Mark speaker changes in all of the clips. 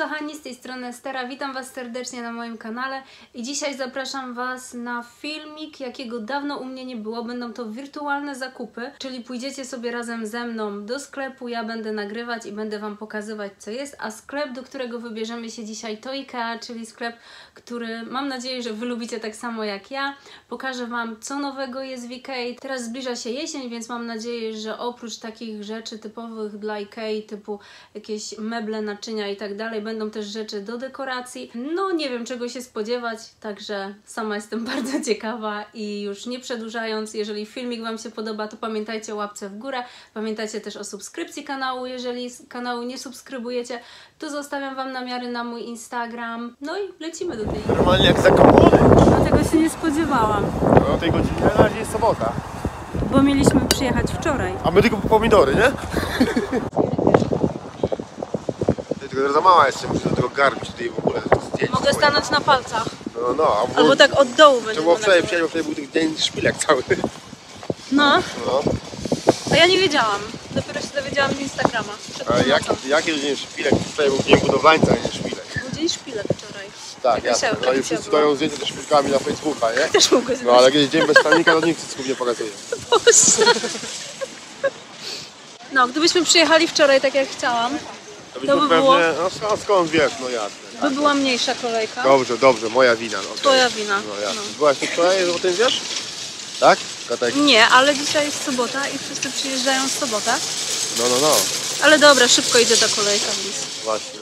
Speaker 1: kochani, z tej strony Stera, witam Was serdecznie na moim kanale i dzisiaj zapraszam Was na filmik, jakiego dawno u mnie nie było. Będą to wirtualne zakupy, czyli pójdziecie sobie razem ze mną do sklepu, ja będę nagrywać i będę Wam pokazywać co jest, a sklep, do którego wybierzemy się dzisiaj to IKEA, czyli sklep, który mam nadzieję, że Wy lubicie tak samo jak ja. Pokażę Wam co nowego jest w IKEA. Teraz zbliża się jesień, więc mam nadzieję, że oprócz takich rzeczy typowych dla IKEA, typu jakieś meble, naczynia i tak dalej, będą też rzeczy do dekoracji. No nie wiem czego się spodziewać, także sama jestem bardzo ciekawa i już nie przedłużając, jeżeli filmik Wam się podoba, to pamiętajcie o łapce w górę, pamiętajcie też o subskrypcji kanału, jeżeli kanału nie subskrybujecie, to zostawiam Wam namiary na mój Instagram. No i lecimy do tej... Normalnie jak zakopany! No tego się nie spodziewałam. No o tej godzinie na razie jest sobota. Bo mieliśmy przyjechać wczoraj. A my tylko pomidory, nie? za mała jestem, muszę do tego garbić tutaj w ogóle zdjęć. Mogę stanąć na palcach. No, no, a w... Albo tak od dołu będzie. To wczoraj, wczoraj, wczoraj był ten dzień szpilek cały. No. no. A ja nie wiedziałam. Dopiero się dowiedziałam z Instagrama. Przed a jak, jaki dzień szpilek? Wczoraj był dzień budowlańca, a nie szpilek. Był dzień szpilek wczoraj. Tak, tak ja. No i wszyscy dają zdjęcia ze szpilkami na Facebooka, nie? Też mogę No ale gdzieś dzień bez stanika, to nikt nie pokazuje. No, gdybyśmy przyjechali wczoraj tak jak chciałam, to, to by było... no skąd, skąd wiesz, no jasne. By tak, była mniejsza kolejka. Dobrze, dobrze, moja wina. No, okay. Twoja wina. No jasne. No. Byłaś tu wczoraj, o tym wiesz? Tak? Katek? Nie, ale dzisiaj jest sobota i wszyscy przyjeżdżają w sobotę. No, no, no. Ale dobra, szybko idę ta kolejka, więc. Właśnie.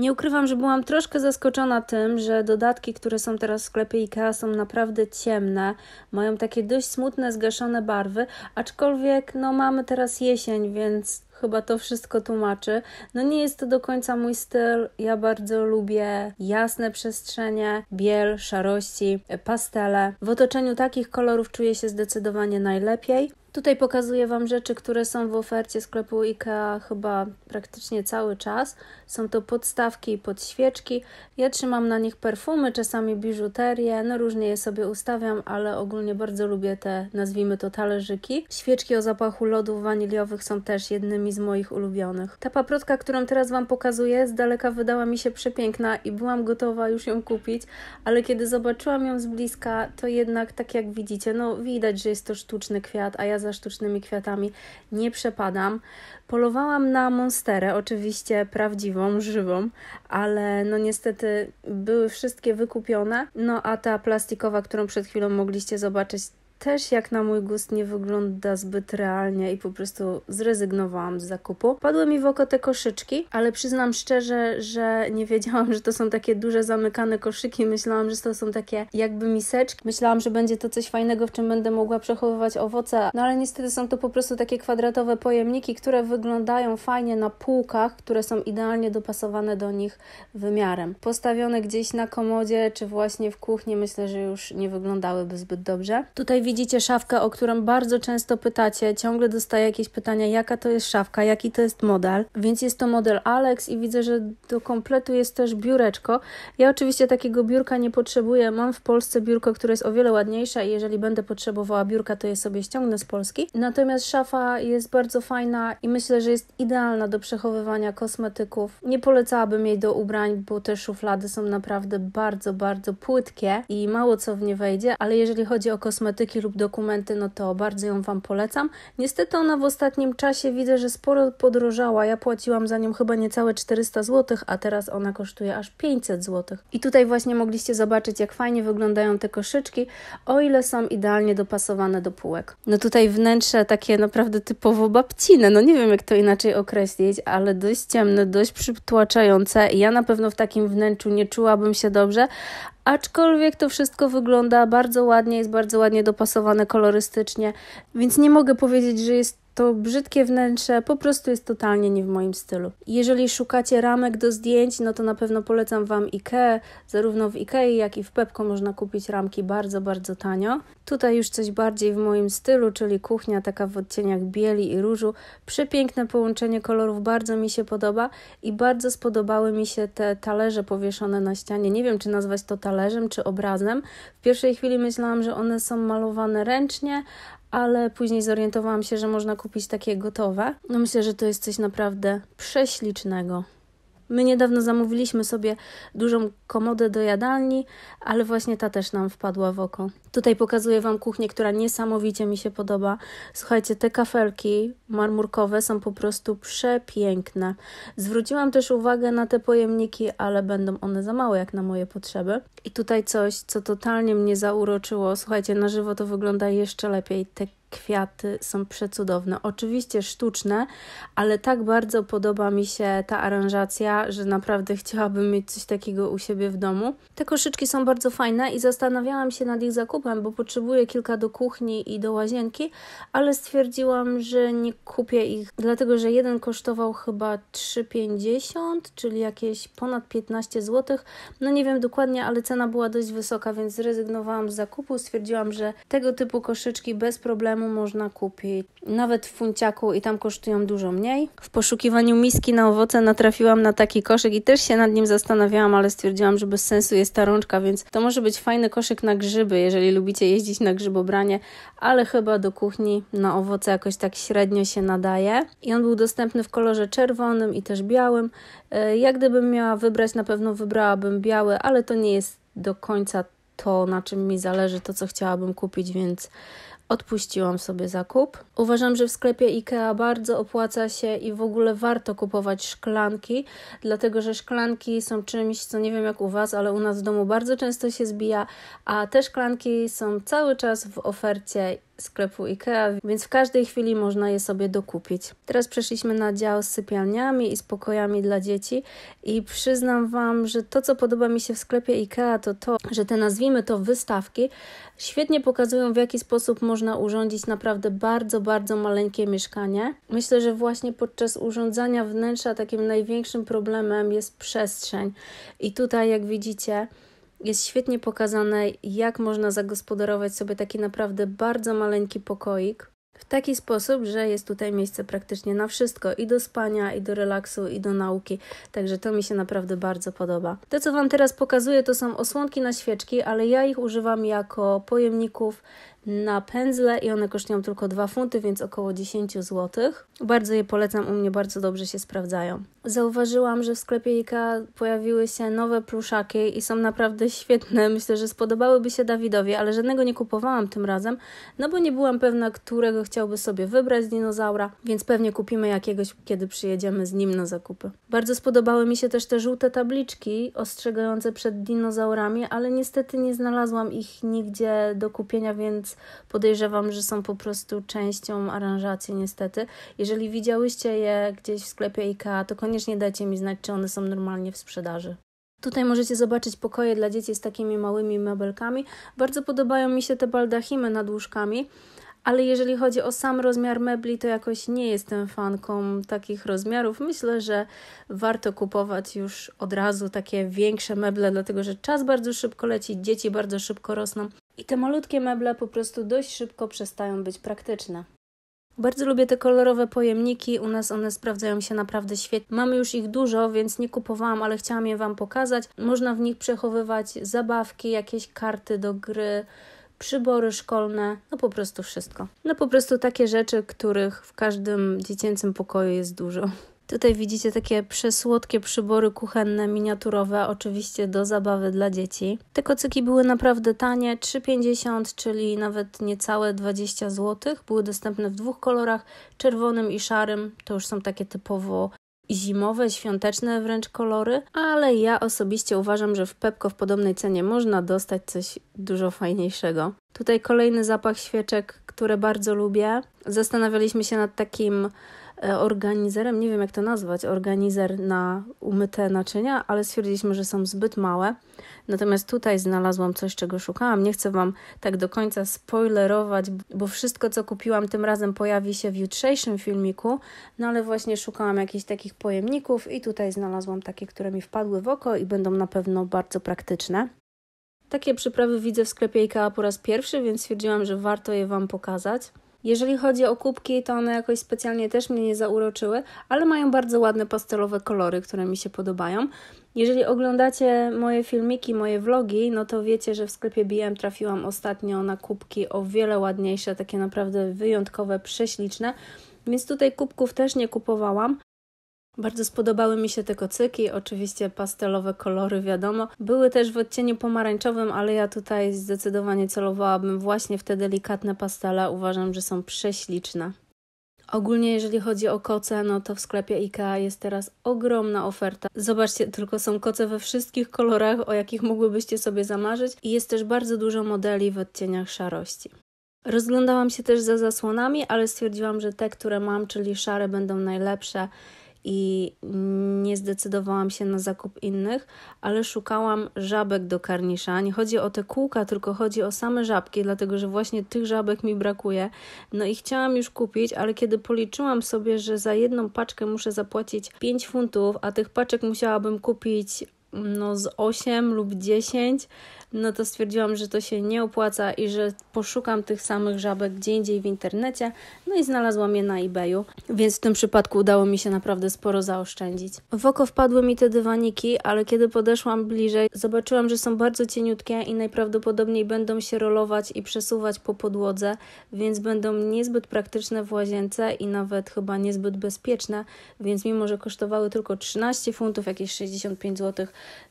Speaker 1: Nie ukrywam, że byłam troszkę zaskoczona tym, że dodatki, które są teraz w sklepie IKEA są naprawdę ciemne, mają takie dość smutne, zgaszone barwy, aczkolwiek no mamy teraz jesień, więc chyba to wszystko tłumaczy. No nie jest to do końca mój styl. Ja bardzo lubię jasne przestrzenie, biel, szarości, pastele. W otoczeniu takich kolorów czuję się zdecydowanie najlepiej. Tutaj pokazuję Wam rzeczy, które są w ofercie sklepu IKEA chyba praktycznie cały czas. Są to podstawki i podświeczki. Ja trzymam na nich perfumy, czasami biżuterię, no różnie je sobie ustawiam, ale ogólnie bardzo lubię te, nazwijmy to, talerzyki. Świeczki o zapachu lodów waniliowych są też jednymi z moich ulubionych. Ta paprotka, którą teraz Wam pokazuję, z daleka wydała mi się przepiękna i byłam gotowa już ją kupić, ale kiedy zobaczyłam ją z bliska, to jednak, tak jak widzicie, no widać, że jest to sztuczny kwiat, a ja za sztucznymi kwiatami nie przepadam. Polowałam na monsterę, oczywiście prawdziwą, żywą, ale no niestety były wszystkie wykupione. No a ta plastikowa, którą przed chwilą mogliście zobaczyć, też jak na mój gust nie wygląda zbyt realnie i po prostu zrezygnowałam z zakupu. Padły mi w oko te koszyczki, ale przyznam szczerze, że nie wiedziałam, że to są takie duże zamykane koszyki. Myślałam, że to są takie jakby miseczki. Myślałam, że będzie to coś fajnego, w czym będę mogła przechowywać owoce, no ale niestety są to po prostu takie kwadratowe pojemniki, które wyglądają fajnie na półkach, które są idealnie dopasowane do nich wymiarem. Postawione gdzieś na komodzie czy właśnie w kuchni myślę, że już nie wyglądałyby zbyt dobrze. Tutaj widzicie szafkę, o którą bardzo często pytacie, ciągle dostaję jakieś pytania, jaka to jest szafka, jaki to jest model, więc jest to model Alex i widzę, że do kompletu jest też biureczko. Ja oczywiście takiego biurka nie potrzebuję, mam w Polsce biurko, które jest o wiele ładniejsze i jeżeli będę potrzebowała biurka, to je sobie ściągnę z Polski. Natomiast szafa jest bardzo fajna i myślę, że jest idealna do przechowywania kosmetyków. Nie polecałabym jej do ubrań, bo te szuflady są naprawdę bardzo, bardzo płytkie i mało co w nie wejdzie, ale jeżeli chodzi o kosmetyki lub dokumenty, no to bardzo ją Wam polecam. Niestety ona w ostatnim czasie widzę, że sporo podrożała. Ja płaciłam za nią chyba niecałe 400 zł, a teraz ona kosztuje aż 500 zł. I tutaj właśnie mogliście zobaczyć, jak fajnie wyglądają te koszyczki, o ile są idealnie dopasowane do półek. No tutaj wnętrze takie naprawdę typowo babcine, no nie wiem jak to inaczej określić, ale dość ciemne, dość przytłaczające. Ja na pewno w takim wnętrzu nie czułabym się dobrze, Aczkolwiek to wszystko wygląda bardzo ładnie, jest bardzo ładnie dopasowane kolorystycznie, więc nie mogę powiedzieć, że jest to brzydkie wnętrze po prostu jest totalnie nie w moim stylu. Jeżeli szukacie ramek do zdjęć, no to na pewno polecam Wam IKEA. Zarówno w IKEA, jak i w Pepko można kupić ramki bardzo, bardzo tanio. Tutaj już coś bardziej w moim stylu, czyli kuchnia taka w odcieniach bieli i różu. Przepiękne połączenie kolorów, bardzo mi się podoba i bardzo spodobały mi się te talerze powieszone na ścianie. Nie wiem, czy nazwać to talerzem, czy obrazem. W pierwszej chwili myślałam, że one są malowane ręcznie, ale później zorientowałam się, że można kupić takie gotowe. No myślę, że to jest coś naprawdę prześlicznego. My niedawno zamówiliśmy sobie dużą komodę do jadalni, ale właśnie ta też nam wpadła w oko. Tutaj pokazuję Wam kuchnię, która niesamowicie mi się podoba. Słuchajcie, te kafelki marmurkowe są po prostu przepiękne. Zwróciłam też uwagę na te pojemniki, ale będą one za małe jak na moje potrzeby. I tutaj coś, co totalnie mnie zauroczyło. Słuchajcie, na żywo to wygląda jeszcze lepiej. Te kwiaty są przecudowne. Oczywiście sztuczne, ale tak bardzo podoba mi się ta aranżacja, że naprawdę chciałabym mieć coś takiego u siebie w domu. Te koszyczki są bardzo fajne i zastanawiałam się nad ich zakupem, bo potrzebuję kilka do kuchni i do łazienki, ale stwierdziłam, że nie kupię ich, dlatego że jeden kosztował chyba 3,50, czyli jakieś ponad 15 zł. No nie wiem dokładnie, ale cena była dość wysoka, więc zrezygnowałam z zakupu. Stwierdziłam, że tego typu koszyczki bez problemu można kupić, nawet w funciaku i tam kosztują dużo mniej. W poszukiwaniu miski na owoce natrafiłam na taki koszyk i też się nad nim zastanawiałam, ale stwierdziłam, że bez sensu jest ta rączka, więc to może być fajny koszyk na grzyby, jeżeli lubicie jeździć na grzybobranie, ale chyba do kuchni na owoce jakoś tak średnio się nadaje. I on był dostępny w kolorze czerwonym i też białym. E, jak gdybym miała wybrać, na pewno wybrałabym biały, ale to nie jest do końca to, na czym mi zależy, to co chciałabym kupić, więc odpuściłam sobie zakup. Uważam, że w sklepie IKEA bardzo opłaca się i w ogóle warto kupować szklanki, dlatego że szklanki są czymś, co nie wiem jak u Was, ale u nas w domu bardzo często się zbija, a te szklanki są cały czas w ofercie sklepu IKEA, więc w każdej chwili można je sobie dokupić. Teraz przeszliśmy na dział z sypialniami i spokojami dla dzieci i przyznam Wam, że to, co podoba mi się w sklepie IKEA, to to, że te nazwijmy to wystawki, świetnie pokazują, w jaki sposób można urządzić naprawdę bardzo, bardzo maleńkie mieszkanie. Myślę, że właśnie podczas urządzania wnętrza takim największym problemem jest przestrzeń. I tutaj, jak widzicie, jest świetnie pokazane, jak można zagospodarować sobie taki naprawdę bardzo maleńki pokoik. W taki sposób, że jest tutaj miejsce praktycznie na wszystko i do spania, i do relaksu, i do nauki. Także to mi się naprawdę bardzo podoba. To, co Wam teraz pokazuję, to są osłonki na świeczki, ale ja ich używam jako pojemników na pędzle i one kosztują tylko 2 funty, więc około 10 zł. Bardzo je polecam, u mnie bardzo dobrze się sprawdzają. Zauważyłam, że w sklepie IKEA pojawiły się nowe pluszaki i są naprawdę świetne. Myślę, że spodobałyby się Dawidowi, ale żadnego nie kupowałam tym razem, no bo nie byłam pewna, którego chciałby sobie wybrać z dinozaura, więc pewnie kupimy jakiegoś, kiedy przyjedziemy z nim na zakupy. Bardzo spodobały mi się też te żółte tabliczki ostrzegające przed dinozaurami, ale niestety nie znalazłam ich nigdzie do kupienia, więc podejrzewam, że są po prostu częścią aranżacji niestety. Jeżeli widziałyście je gdzieś w sklepie IKEA, to koniecznie dajcie mi znać, czy one są normalnie w sprzedaży. Tutaj możecie zobaczyć pokoje dla dzieci z takimi małymi mebelkami. Bardzo podobają mi się te baldachimy nad łóżkami ale jeżeli chodzi o sam rozmiar mebli, to jakoś nie jestem fanką takich rozmiarów. Myślę, że warto kupować już od razu takie większe meble, dlatego że czas bardzo szybko leci, dzieci bardzo szybko rosną i te malutkie meble po prostu dość szybko przestają być praktyczne. Bardzo lubię te kolorowe pojemniki, u nas one sprawdzają się naprawdę świetnie. Mamy już ich dużo, więc nie kupowałam, ale chciałam je Wam pokazać. Można w nich przechowywać zabawki, jakieś karty do gry, przybory szkolne, no po prostu wszystko. No po prostu takie rzeczy, których w każdym dziecięcym pokoju jest dużo. Tutaj widzicie takie przesłodkie przybory kuchenne, miniaturowe, oczywiście do zabawy dla dzieci. Te kocyki były naprawdę tanie, 3,50, czyli nawet niecałe 20 zł. Były dostępne w dwóch kolorach, czerwonym i szarym. To już są takie typowo zimowe, świąteczne wręcz kolory, ale ja osobiście uważam, że w Pepko w podobnej cenie można dostać coś dużo fajniejszego. Tutaj kolejny zapach świeczek, które bardzo lubię. Zastanawialiśmy się nad takim E, organizerem, nie wiem jak to nazwać, organizer na umyte naczynia, ale stwierdziliśmy, że są zbyt małe. Natomiast tutaj znalazłam coś, czego szukałam. Nie chcę Wam tak do końca spoilerować, bo wszystko, co kupiłam tym razem pojawi się w jutrzejszym filmiku, no ale właśnie szukałam jakichś takich pojemników i tutaj znalazłam takie, które mi wpadły w oko i będą na pewno bardzo praktyczne. Takie przyprawy widzę w sklepie IKEA po raz pierwszy, więc stwierdziłam, że warto je Wam pokazać. Jeżeli chodzi o kubki, to one jakoś specjalnie też mnie nie zauroczyły, ale mają bardzo ładne pastelowe kolory, które mi się podobają. Jeżeli oglądacie moje filmiki, moje vlogi, no to wiecie, że w sklepie BM trafiłam ostatnio na kubki o wiele ładniejsze, takie naprawdę wyjątkowe, prześliczne. Więc tutaj kubków też nie kupowałam, bardzo spodobały mi się te kocyki, oczywiście pastelowe kolory, wiadomo. Były też w odcieniu pomarańczowym, ale ja tutaj zdecydowanie celowałabym właśnie w te delikatne pastele. Uważam, że są prześliczne. Ogólnie jeżeli chodzi o koce, no to w sklepie IKEA jest teraz ogromna oferta. Zobaczcie, tylko są koce we wszystkich kolorach, o jakich mogłybyście sobie zamarzyć i jest też bardzo dużo modeli w odcieniach szarości. Rozglądałam się też za zasłonami, ale stwierdziłam, że te, które mam, czyli szare, będą najlepsze i nie zdecydowałam się na zakup innych, ale szukałam żabek do karnisza. Nie chodzi o te kółka, tylko chodzi o same żabki, dlatego że właśnie tych żabek mi brakuje. No i chciałam już kupić, ale kiedy policzyłam sobie, że za jedną paczkę muszę zapłacić 5 funtów, a tych paczek musiałabym kupić no, z 8 lub 10, no to stwierdziłam, że to się nie opłaca i że poszukam tych samych żabek gdzie indziej w internecie, no i znalazłam je na eBayu, więc w tym przypadku udało mi się naprawdę sporo zaoszczędzić. W oko wpadły mi te dywaniki, ale kiedy podeszłam bliżej, zobaczyłam, że są bardzo cieniutkie i najprawdopodobniej będą się rolować i przesuwać po podłodze, więc będą niezbyt praktyczne w łazience i nawet chyba niezbyt bezpieczne, więc mimo, że kosztowały tylko 13 funtów, jakieś 65 zł,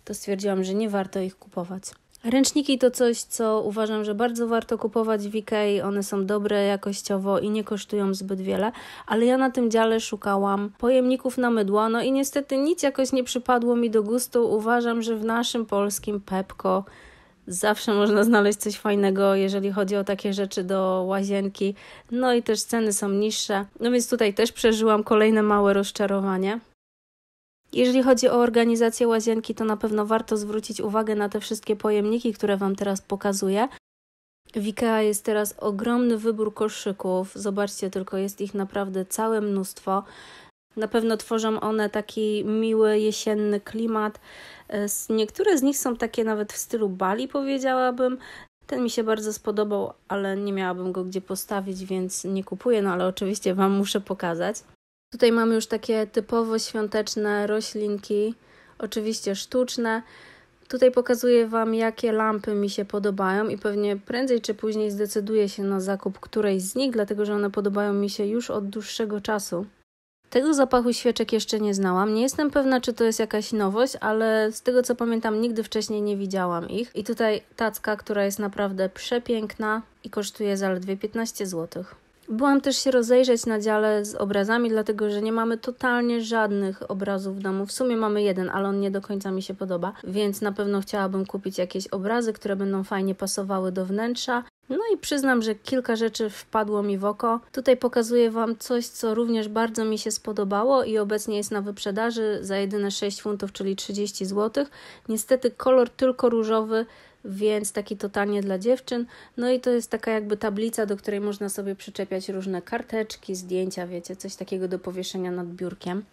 Speaker 1: to stwierdziłam, że nie warto ich kupować. Ręczniki to coś, co uważam, że bardzo warto kupować w Ikei. One są dobre jakościowo i nie kosztują zbyt wiele, ale ja na tym dziale szukałam pojemników na mydła, no i niestety nic jakoś nie przypadło mi do gustu. Uważam, że w naszym polskim Pepko zawsze można znaleźć coś fajnego, jeżeli chodzi o takie rzeczy do łazienki. No i też ceny są niższe. No więc tutaj też przeżyłam kolejne małe rozczarowanie. Jeżeli chodzi o organizację łazienki, to na pewno warto zwrócić uwagę na te wszystkie pojemniki, które Wam teraz pokazuję. W IKEA jest teraz ogromny wybór koszyków. Zobaczcie tylko, jest ich naprawdę całe mnóstwo. Na pewno tworzą one taki miły jesienny klimat. E, niektóre z nich są takie nawet w stylu bali, powiedziałabym. Ten mi się bardzo spodobał, ale nie miałabym go gdzie postawić, więc nie kupuję, no ale oczywiście Wam muszę pokazać. Tutaj mamy już takie typowo świąteczne roślinki, oczywiście sztuczne. Tutaj pokazuję Wam, jakie lampy mi się podobają i pewnie prędzej czy później zdecyduję się na zakup którejś z nich, dlatego że one podobają mi się już od dłuższego czasu. Tego zapachu świeczek jeszcze nie znałam. Nie jestem pewna, czy to jest jakaś nowość, ale z tego co pamiętam, nigdy wcześniej nie widziałam ich. I tutaj tacka, która jest naprawdę przepiękna i kosztuje zaledwie 15 zł. Byłam też się rozejrzeć na dziale z obrazami, dlatego że nie mamy totalnie żadnych obrazów w domu. W sumie mamy jeden, ale on nie do końca mi się podoba, więc na pewno chciałabym kupić jakieś obrazy, które będą fajnie pasowały do wnętrza. No i przyznam, że kilka rzeczy wpadło mi w oko. Tutaj pokazuję Wam coś, co również bardzo mi się spodobało i obecnie jest na wyprzedaży za jedyne 6 funtów, czyli 30 zł. Niestety kolor tylko różowy, więc taki totalnie dla dziewczyn. No i to jest taka jakby tablica, do której można sobie przyczepiać różne karteczki, zdjęcia, wiecie, coś takiego do powieszenia nad biurkiem.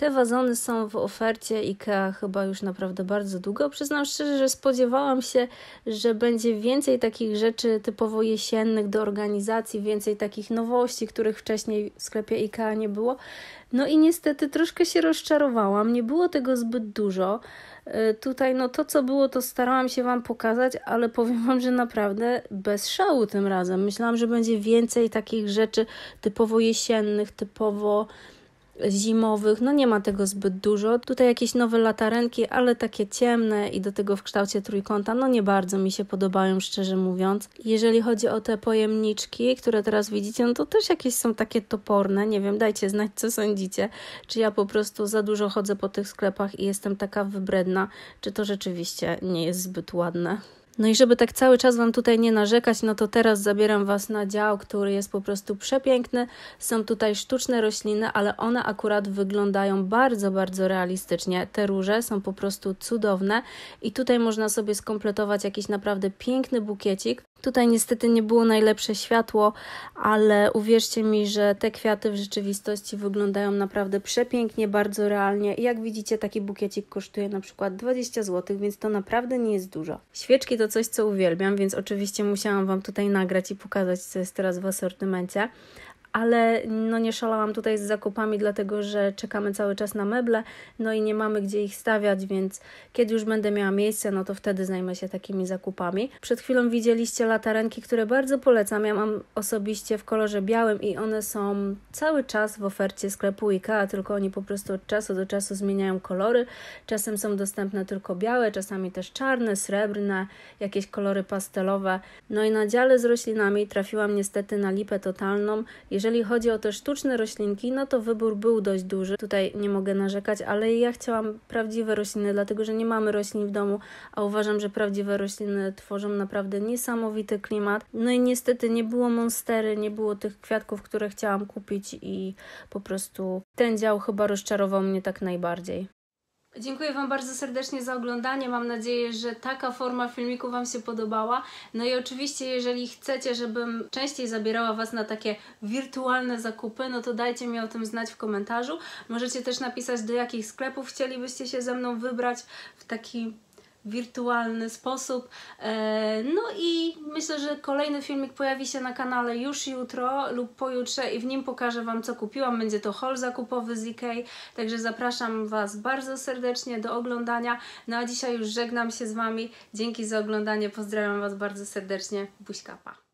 Speaker 1: Te wazony są w ofercie IKEA chyba już naprawdę bardzo długo. Przyznam szczerze, że spodziewałam się, że będzie więcej takich rzeczy typowo jesiennych do organizacji, więcej takich nowości, których wcześniej w sklepie IKEA nie było. No i niestety troszkę się rozczarowałam, nie było tego zbyt dużo. Y, tutaj, no to co było, to starałam się Wam pokazać, ale powiem Wam, że naprawdę bez szału tym razem. Myślałam, że będzie więcej takich rzeczy typowo jesiennych, typowo zimowych, no nie ma tego zbyt dużo. Tutaj jakieś nowe latarenki, ale takie ciemne i do tego w kształcie trójkąta, no nie bardzo mi się podobają, szczerze mówiąc. Jeżeli chodzi o te pojemniczki, które teraz widzicie, no to też jakieś są takie toporne, nie wiem, dajcie znać, co sądzicie. Czy ja po prostu za dużo chodzę po tych sklepach i jestem taka wybredna, czy to rzeczywiście nie jest zbyt ładne. No i żeby tak cały czas Wam tutaj nie narzekać, no to teraz zabieram Was na dział, który jest po prostu przepiękny. Są tutaj sztuczne rośliny, ale one akurat wyglądają bardzo, bardzo realistycznie. Te róże są po prostu cudowne i tutaj można sobie skompletować jakiś naprawdę piękny bukiecik, Tutaj niestety nie było najlepsze światło, ale uwierzcie mi, że te kwiaty w rzeczywistości wyglądają naprawdę przepięknie, bardzo realnie. I jak widzicie, taki bukiecik kosztuje na przykład 20 zł, więc to naprawdę nie jest dużo. Świeczki to coś, co uwielbiam, więc oczywiście musiałam Wam tutaj nagrać i pokazać, co jest teraz w asortymencie ale no nie szalałam tutaj z zakupami, dlatego że czekamy cały czas na meble, no i nie mamy gdzie ich stawiać, więc kiedy już będę miała miejsce, no to wtedy zajmę się takimi zakupami. Przed chwilą widzieliście latarenki, które bardzo polecam. Ja mam osobiście w kolorze białym i one są cały czas w ofercie sklepu IKEA, tylko oni po prostu od czasu do czasu zmieniają kolory. Czasem są dostępne tylko białe, czasami też czarne, srebrne, jakieś kolory pastelowe. No i na dziale z roślinami trafiłam niestety na lipę totalną. Jeżeli jeżeli chodzi o te sztuczne roślinki, no to wybór był dość duży. Tutaj nie mogę narzekać, ale ja chciałam prawdziwe rośliny, dlatego że nie mamy roślin w domu, a uważam, że prawdziwe rośliny tworzą naprawdę niesamowity klimat. No i niestety nie było monstery, nie było tych kwiatków, które chciałam kupić i po prostu ten dział chyba rozczarował mnie tak najbardziej. Dziękuję Wam bardzo serdecznie za oglądanie. Mam nadzieję, że taka forma filmiku Wam się podobała. No i oczywiście, jeżeli chcecie, żebym częściej zabierała Was na takie wirtualne zakupy, no to dajcie mi o tym znać w komentarzu. Możecie też napisać, do jakich sklepów chcielibyście się ze mną wybrać w taki wirtualny sposób. E, no i myślę, że kolejny filmik pojawi się na kanale już jutro lub pojutrze i w nim pokażę Wam co kupiłam. Będzie to haul zakupowy z także zapraszam Was bardzo serdecznie do oglądania. No a dzisiaj już żegnam się z Wami. Dzięki za oglądanie, pozdrawiam Was bardzo serdecznie. Buźka, pa!